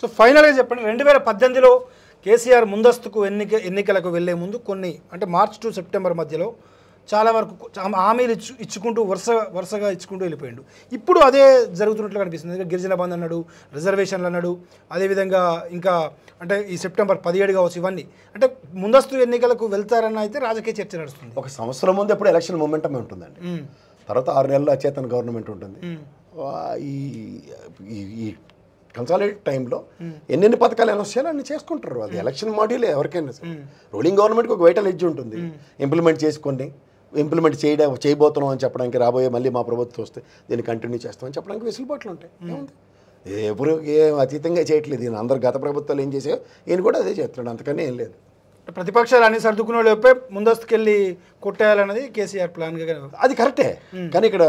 So ఫైనల్గా చెప్పండి రెండు వేల పద్దెనిమిదిలో కేసీఆర్ ముందస్తుకు ఎన్నిక ఎన్నికలకు వెళ్లే ముందు కొన్ని అంటే మార్చ్ టు సెప్టెంబర్ మధ్యలో చాలా వరకు హామీలు ఇచ్చు ఇచ్చుకుంటూ వరుస వరుసగా ఇచ్చుకుంటూ వెళ్ళిపోయాడు ఇప్పుడు అదే జరుగుతున్నట్లు కనిపిస్తుంది గిరిజన బంద్ అన్నాడు రిజర్వేషన్లు అన్నాడు అదేవిధంగా ఇంకా అంటే ఈ సెప్టెంబర్ పదిహేడు కావచ్చు ఇవన్నీ అంటే ముందస్తు ఎన్నికలకు వెళ్తారన్న అయితే రాజకీయ చర్చ నడుస్తుంది ఒక సంవత్సరం ముందు ఎప్పుడు ఎలక్షన్ మూమెంటం ఉంటుందండి తర్వాత ఆరు నెలల చేతన గవర్నమెంట్ ఉంటుంది ఈ కన్సాలిడేట్ టైంలో ఎన్నెన్ని పథకాలు అనౌన్స్ వచ్చాయో అన్ని చేసుకుంటారు అది ఎలక్షన్ మాడ్యూల్ ఎవరికైనా సరే రూలింగ్ గవర్నమెంట్కి ఒక వైటల్ ఎడ్జ్ ఉంటుంది ఇంప్లిమెంట్ చేసుకొని ఇంప్లిమెంట్ చేయడం చేయబోతున్నాం అని చెప్పడానికి రాబోయే మళ్ళీ మా ప్రభుత్వం వస్తే దీన్ని కంటిన్యూ చేస్తామని చెప్పడానికి వెసులుబాట్లు ఉంటాయి ఏముంది ఎవరు ఏం అతీతంగా చేయట్లేదు దీని అందరు గత ప్రభుత్వాలు ఏం చేసే ఈయన కూడా అదే చేస్తున్నాడు అంతకన్నా ఏం లేదు ప్రతిపక్షాలు అన్ని సర్దుకునే లోపే ముందస్తుకెళ్ళి కొట్టేయాలన్నది కేసీఆర్ ప్లాన్గా అది కరెక్టే కానీ ఇక్కడ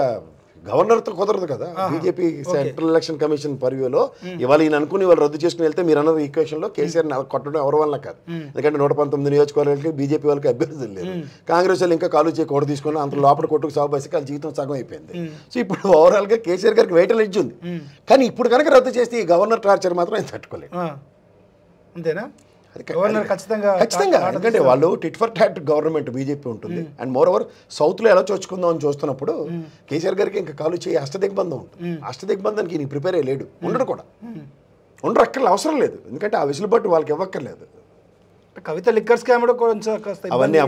గవర్నర్తో కుదరదు కదా బీజేపీ సెంట్రల్ ఎలక్షన్ కమిషన్ పర్వ్యూలో ఇవాళ ఈయన అనుకుని వాళ్ళు రద్దు చేసుకుని వెళ్తే మీరు అన్నది లో కేసీఆర్ కొట్టడం ఎవరి వల్ల కాదు ఎందుకంటే నూట పంతొమ్మిది నియోజకవర్గాలకి బీజేపీ వాళ్ళకి అభ్యర్థులు లేదు కాంగ్రెస్ వాళ్ళు ఇంకా కాలు చేయ తీసుకుని అంత లోపల కొట్టుకు సాగు బస్సుకి వాళ్ళ జీవితం సగం అయిపోయింది సో ఇప్పుడు గా కేసీఆర్ గారికి వెయిటలు ఇచ్చింది కానీ ఇప్పుడు కనుక రద్దు చేస్తే ఈ గవర్నర్ టార్చర్ మాత్రం ఆయన తట్టుకోలేదు అంతేనా ఖచ్చితంగా ఎందుకంటే వాళ్ళు tit for tat government BJP ఉంటుంది అండ్ మోర్ ఓవర్ లో ఎలా చోచుకుందాం అని చూస్తున్నప్పుడు కేసీఆర్ గారికి ఇంకా కాలు చేయి దిగ్బంధం ఉంటుంది అష్ట దిగ్బంధానికి ప్రిపేర్ అయ్యలేడు ఉండడు కూడా ఉండరు అక్కర్లేదు అవసరం లేదు ఎందుకంటే ఆ విసులుబాటు వాళ్ళకి ఇవ్వక్కర్లేదు కవిత లిక్కర్ స్కామ్ కూడా కొంచెం అవన్నీ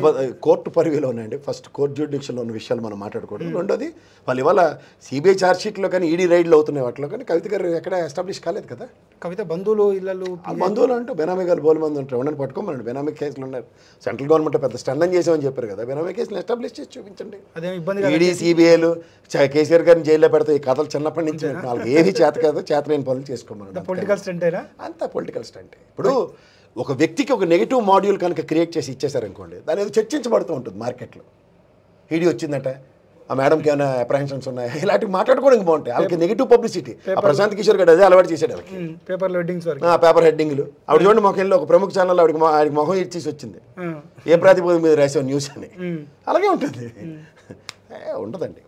కోర్టు ఉన్నాయండి ఫస్ట్ కోర్టు జ్యూడిక్షన్లో ఉన్న విషయాలు మనం మాట్లాడకూడదు hmm. రెండోది వాళ్ళు ఇవాళ సిబిఐ ఛార్జ్షీట్లో కానీ ఈడీ e రైడ్లు అవుతున్నాయి వాటిలో కానీ కవిత గారు ఎక్కడ ఎస్టాబ్లిష్ కాలేదు కదా కవిత బంధువులు ఇళ్ళు బంధువులు అంటూ బెనామీ గారు బోల్ మంది ఉంటారు ఉండని పట్టుకోమని బెనామీ కేసులు ఉన్నారు సెంట్రల్ గవర్నమెంట్ పెద్ద స్టండన్ చేసామని చెప్పారు కదా బెనామీ కేసులు ఎస్టాబ్లిష్ చేసి చూపించండి అదే ఇబ్బంది ఈడీ సిబిఐలు e కేసీఆర్ గారిని జైల్లో పెడతాయి ఈ కథలు చిన్నప్పటి నుంచి వాళ్ళకి ఏది చేత కాదు చేతలేని పనులు చేసుకోమన్నారు పొలిటికల్ స్టంటేనా అంతా పొలిటికల్ స్టంటే ఇప్పుడు ఒక వ్యక్తికి ఒక నెగిటివ్ మాడ్యూల్ కనుక క్రియేట్ చేసి ఇచ్చేశారనుకోండి దాని ఏదో చర్చించబడుతూ ఉంటుంది మార్కెట్లో హీడీ వచ్చిందట ఆ మేడంకి ఏమైనా అప్రహెన్షన్స్ ఉన్నాయా ఇలాంటివి మాట్లాడుకోవడానికి బాగుంటాయి వాళ్ళకి నెగిటివ్ పబ్లిసిటీ ప్రశాంత్ కిషోర్ గారు అదే అలవాటు చేశాడు వాళ్ళకి పేపర్ పేపర్ హెడ్డింగ్లు ఆవిడ చూడండి ఇంట్లో ఒక ప్రముఖ ఛానల్ ఆవిడ ఆవిడకి మొహం ఇచ్చేసి వచ్చింది ఏ ప్రాతిపదిక మీద రాసావు న్యూస్ అని అలాగే ఉంటుంది ఉండదండి